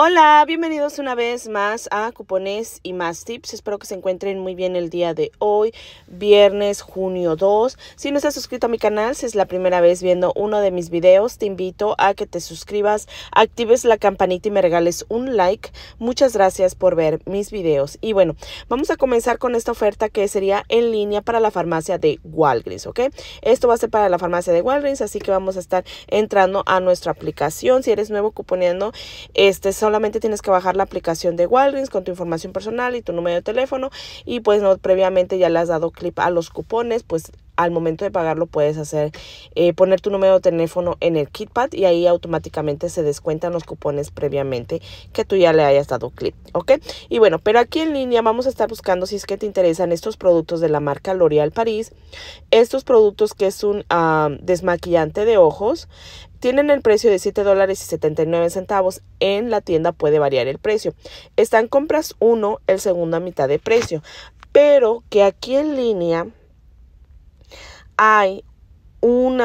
Hola, bienvenidos una vez más a Cupones y más tips. Espero que se encuentren muy bien el día de hoy, viernes junio 2. Si no estás suscrito a mi canal, si es la primera vez viendo uno de mis videos, te invito a que te suscribas, actives la campanita y me regales un like. Muchas gracias por ver mis videos. Y bueno, vamos a comenzar con esta oferta que sería en línea para la farmacia de Walgreens, ¿ok? Esto va a ser para la farmacia de Walgreens, así que vamos a estar entrando a nuestra aplicación. Si eres nuevo cuponeando, este es solamente tienes que bajar la aplicación de Walgreens con tu información personal y tu número de teléfono y pues no previamente ya le has dado clip a los cupones, pues al momento de pagarlo puedes hacer eh, poner tu número de teléfono en el KitPad y ahí automáticamente se descuentan los cupones previamente que tú ya le hayas dado clic, ¿ok? Y bueno, pero aquí en línea vamos a estar buscando si es que te interesan estos productos de la marca L'Oréal París, estos productos que es un ah, desmaquillante de ojos, tienen el precio de $7.79. dólares y centavos. En la tienda puede variar el precio. Están compras uno, el segundo a mitad de precio. Pero que aquí en línea hay un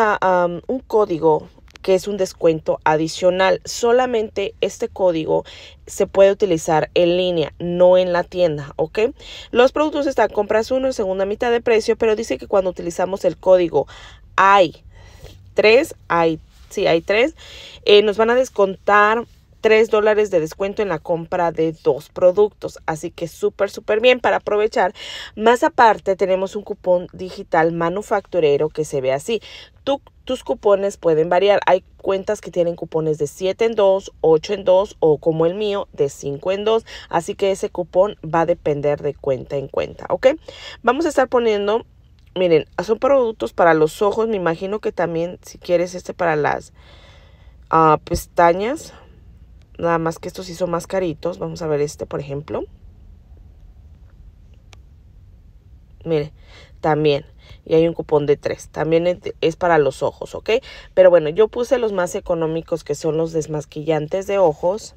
código que es un descuento adicional. Solamente este código se puede utilizar en línea, no en la tienda, ¿ok? Los productos están compras uno en segunda mitad de precio, pero dice que cuando utilizamos el código hay 3, hay, sí, hay tres, eh, nos van a descontar 3 dólares de descuento en la compra de dos productos. Así que súper, súper bien para aprovechar. Más aparte, tenemos un cupón digital manufacturero que se ve así. tus cupones pueden variar. Hay cuentas que tienen cupones de 7 en 2, 8 en 2 o como el mío de 5 en 2. Así que ese cupón va a depender de cuenta en cuenta. ¿Ok? Vamos a estar poniendo miren, son productos para los ojos. Me imagino que también, si quieres, este para las ah, pestañas. Nada más que estos sí son más caritos. Vamos a ver este, por ejemplo. Mire, también. Y hay un cupón de tres. También es para los ojos, ¿ok? Pero bueno, yo puse los más económicos que son los desmasquillantes de ojos.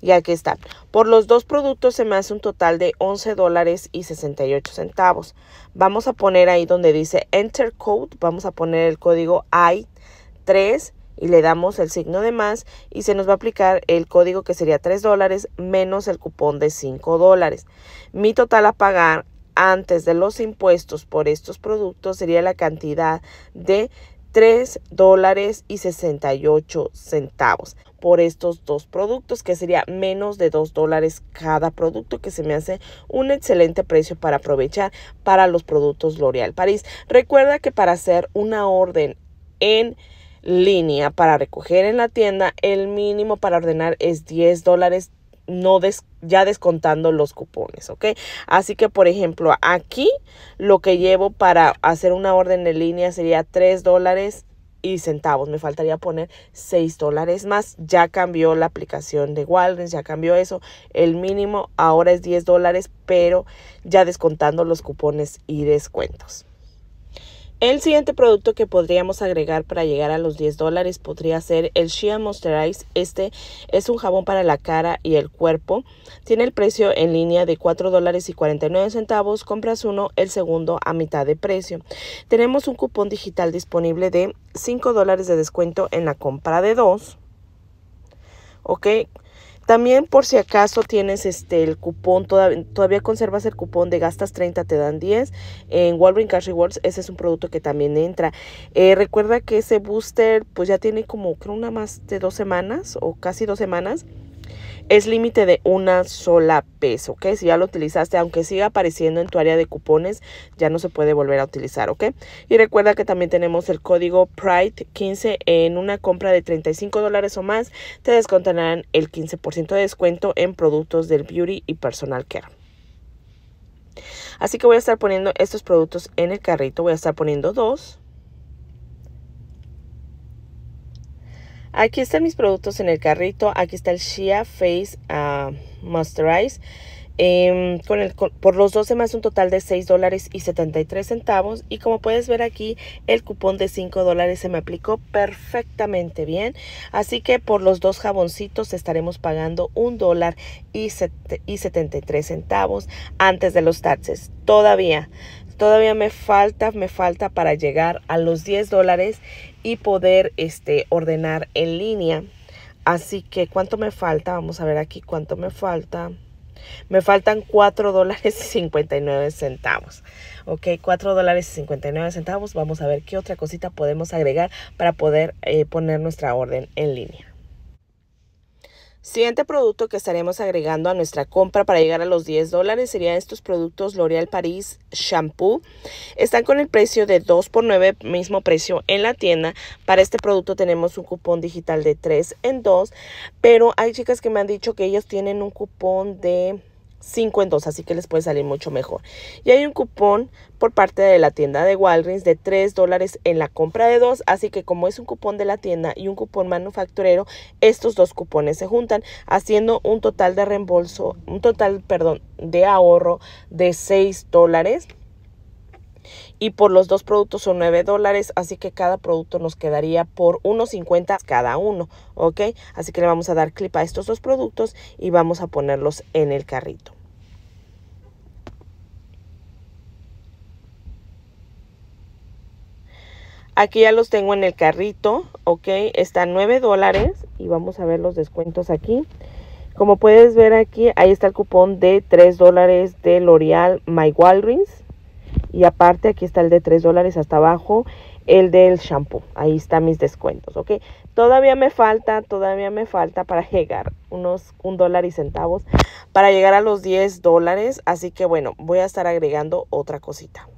Y aquí están. Por los dos productos se me hace un total de 11 dólares y 68 centavos. Vamos a poner ahí donde dice Enter Code. Vamos a poner el código I3 y le damos el signo de más y se nos va a aplicar el código que sería 3 dólares menos el cupón de 5 dólares. Mi total a pagar antes de los impuestos por estos productos sería la cantidad de 3 dólares y 68 centavos por estos dos productos que sería menos de 2 dólares cada producto que se me hace un excelente precio para aprovechar para los productos L'Oreal París recuerda que para hacer una orden en línea para recoger en la tienda, el mínimo para ordenar es 10 dólares no ya descontando los cupones, ¿ok? Así que, por ejemplo, aquí lo que llevo para hacer una orden en línea sería 3 dólares y centavos. Me faltaría poner 6 dólares más. Ya cambió la aplicación de Walgreens, ya cambió eso. El mínimo ahora es 10 dólares, pero ya descontando los cupones y descuentos. El siguiente producto que podríamos agregar para llegar a los 10 dólares podría ser el Shea Moisturize. Este es un jabón para la cara y el cuerpo. Tiene el precio en línea de 4 dólares y 49 centavos. Compras uno, el segundo a mitad de precio. Tenemos un cupón digital disponible de 5 dólares de descuento en la compra de dos. Ok, también por si acaso tienes este el cupón, todavía, conservas el cupón de gastas 30, te dan 10. En Walgreens Cash Rewards ese es un producto que también entra. Eh, recuerda que ese booster pues ya tiene como creo una más de dos semanas o casi dos semanas es límite de una sola peso ¿ok? Si ya lo utilizaste, aunque siga apareciendo en tu área de cupones, ya no se puede volver a utilizar, ¿ok? Y recuerda que también tenemos el código PRIDE15 en una compra de 35 dólares o más, te descontarán el 15% de descuento en productos del beauty y personal care. Así que voy a estar poniendo estos productos en el carrito, voy a estar poniendo dos Aquí están mis productos en el carrito. Aquí está el Shea Face uh, por Eh, con el, por los más un total de 6 dólares y 73 centavos y como puedes ver aquí el cupón de 5 dólares se me aplicó perfectamente bien así que por los dos jaboncitos estaremos pagando $1.73 dólar y, y 73 centavos antes de los taxes todavía Todavía me falta, me falta para llegar a los 10 dólares y poder este, ordenar en línea. Así que, ¿cuánto me falta? Vamos a ver aquí cuánto me falta. Me faltan 4 dólares y 59 centavos. Ok, 4 dólares y 59 centavos. Vamos a ver qué otra cosita podemos agregar para poder eh, poner nuestra orden en línea. Siguiente producto que estaremos agregando a nuestra compra para llegar a los 10 dólares serían estos productos L'Oreal Paris Shampoo. Están con el precio de 2 por 9, mismo precio en la tienda. Para este producto tenemos un cupón digital de 3 en 2, pero hay chicas que me han dicho que ellos tienen un cupón de 5 en 2, así que les puede salir mucho mejor. Y hay un cupón por parte de la tienda de Walgreens de 3 dólares en la compra de 2, así que como es un cupón de la tienda y un cupón manufacturero, estos dos cupones se juntan haciendo un total de reembolso, un total, perdón, de ahorro de 6 dólares y por los dos productos son 9 dólares, así que cada producto nos quedaría por 1.50 cada uno, ¿ok? Así que le vamos a dar clip a estos dos productos y vamos a ponerlos en el carrito. Aquí ya los tengo en el carrito, ok, están 9 dólares y vamos a ver los descuentos aquí. Como puedes ver aquí, ahí está el cupón de 3 dólares de L'Oreal My Walgreens y aparte aquí está el de 3 dólares hasta abajo, el del shampoo. Ahí están mis descuentos, ¿ok? Todavía me falta, todavía me falta para llegar unos un dólar y centavos para llegar a los 10 dólares. Así que bueno, voy a estar agregando otra cosita.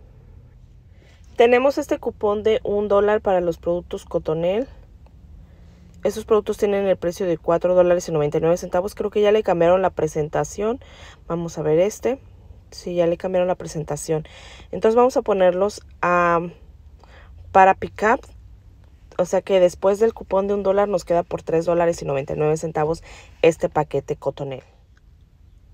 Tenemos este cupón de un dólar para los productos Cotonel. Esos productos tienen el precio de 4 dólares y 99 centavos. Creo que ya le cambiaron la presentación. Vamos a ver este. Sí, ya le cambiaron la presentación. Entonces vamos a ponerlos a para up. O sea que después del cupón de un dólar nos queda por tres dólares y 99 centavos este paquete cotonel.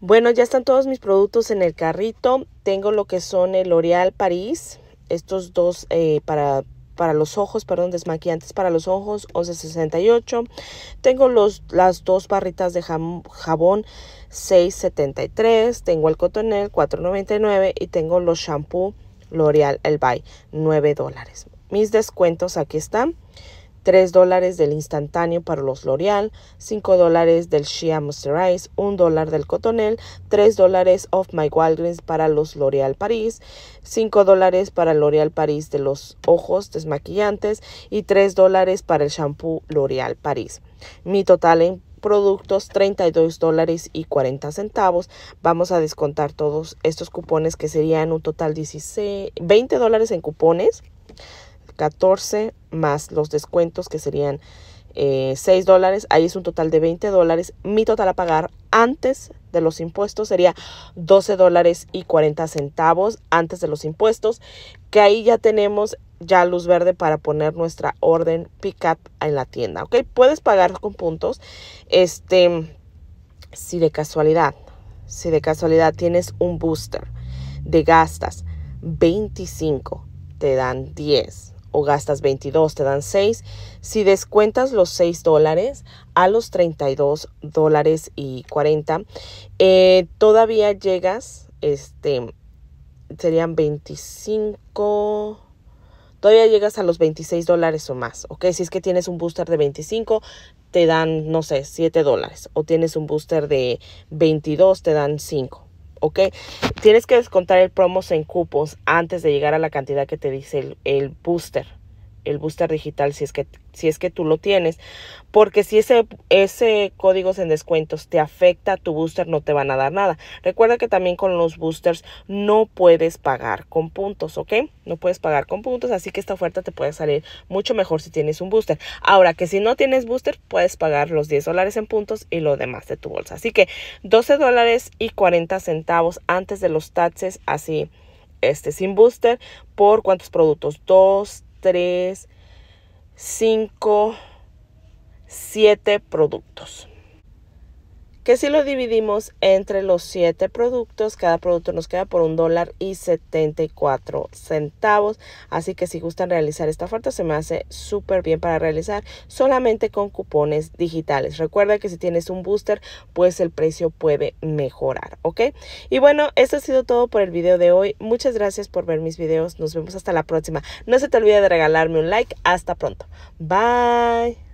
Bueno, ya están todos mis productos en el carrito. Tengo lo que son el L'Oreal París. Estos dos eh, para para los ojos, perdón, desmaquillantes para los ojos, 11.68. Tengo los, las dos barritas de jabón, 6.73. Tengo el cotonel, 4.99. Y tengo los shampoo L'Oreal El Bay, 9 dólares. Mis descuentos aquí están. 3 dólares del instantáneo para los L'Oreal, 5 dólares del Shea Moisturize, 1 dólar del Cotonel, 3 dólares my Walgreens para los L'Oreal Paris, 5 dólares para L'Oreal Paris de los ojos desmaquillantes y 3 dólares para el shampoo L'Oreal Paris. Mi total en productos 32 dólares y 40 centavos. Vamos a descontar todos estos cupones que serían un total de 20 dólares en cupones. 14 más los descuentos que serían 6 eh, dólares, ahí es un total de 20 dólares. Mi total a pagar antes de los impuestos sería 12 dólares y 40 centavos antes de los impuestos, que ahí ya tenemos ya luz verde para poner nuestra orden pick-up en la tienda, ¿ok? Puedes pagar con puntos, este, si de casualidad, si de casualidad tienes un booster de gastas 25, te dan 10 o gastas 22, te dan 6. Si descuentas los 6 dólares a los 32 dólares y 40, eh, todavía llegas, este, serían 25, todavía llegas a los 26 dólares o más, ¿ok? Si es que tienes un booster de 25, te dan, no sé, 7 dólares. O tienes un booster de 22, te dan 5. ¿ok? Tienes que descontar el promos en cupos antes de llegar a la cantidad que te dice el, el booster el booster digital si es que, si es que tú lo tienes. Porque si ese, ese código en descuentos te afecta tu booster, no te van a dar nada. Recuerda que también con los boosters no puedes pagar con puntos, ¿ok? No puedes pagar con puntos, así que esta oferta te puede salir mucho mejor si tienes un booster. Ahora que si no tienes booster, puedes pagar los 10 dólares en puntos y lo demás de tu bolsa. Así que 12 dólares y 40 centavos antes de los taxes, así. Este sin booster por cuántos productos, 2, 3, 5, 7 productos que si lo dividimos entre los 7 productos, cada producto nos queda por un dólar y 74 centavos. Así que si gustan realizar esta oferta, se me hace súper bien para realizar solamente con cupones digitales. Recuerda que si tienes un booster, pues el precio puede mejorar, ¿ok? Y bueno, esto ha sido todo por el video de hoy. Muchas gracias por ver mis videos. Nos vemos hasta la próxima. No se te olvide de regalarme un like. Hasta pronto. Bye.